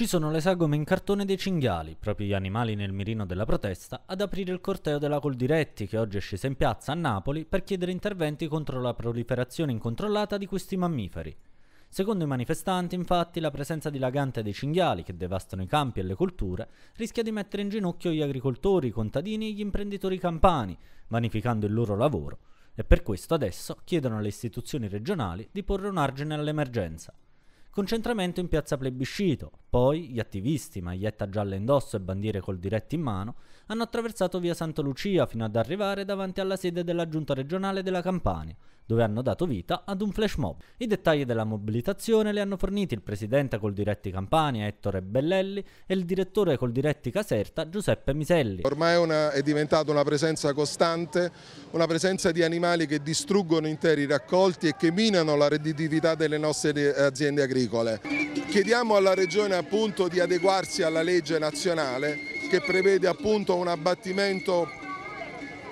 Ci sono le sagome in cartone dei cinghiali, proprio gli animali nel mirino della protesta, ad aprire il corteo della Coldiretti che oggi è scesa in piazza a Napoli per chiedere interventi contro la proliferazione incontrollata di questi mammiferi. Secondo i manifestanti, infatti, la presenza dilagante dei cinghiali che devastano i campi e le colture rischia di mettere in ginocchio gli agricoltori, i contadini e gli imprenditori campani, vanificando il loro lavoro, e per questo adesso chiedono alle istituzioni regionali di porre un argine all'emergenza. Concentramento in piazza Plebiscito, poi gli attivisti, maglietta gialla indosso e bandiere col diretto in mano, hanno attraversato via Santa Lucia fino ad arrivare davanti alla sede della giunta regionale della Campania, dove hanno dato vita ad un flash mob. I dettagli della mobilitazione li hanno forniti il presidente col diretti Campania Ettore Bellelli e il direttore col diretti Caserta Giuseppe Miselli. Ormai è, una, è diventata una presenza costante, una presenza di animali che distruggono interi raccolti e che minano la redditività delle nostre eh, aziende agricole. Chiediamo alla Regione appunto di adeguarsi alla legge nazionale che prevede appunto un abbattimento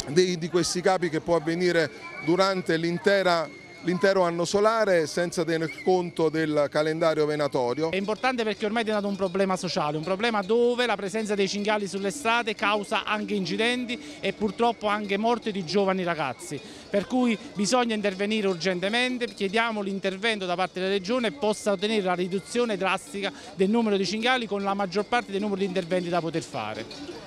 di, di questi capi che può avvenire durante l'intera l'intero anno solare senza tener conto del calendario venatorio. È importante perché ormai è diventato un problema sociale, un problema dove la presenza dei cinghiali sulle strade causa anche incidenti e purtroppo anche morte di giovani ragazzi, per cui bisogna intervenire urgentemente, chiediamo l'intervento da parte della Regione possa ottenere la riduzione drastica del numero di cinghiali con la maggior parte dei numeri di interventi da poter fare.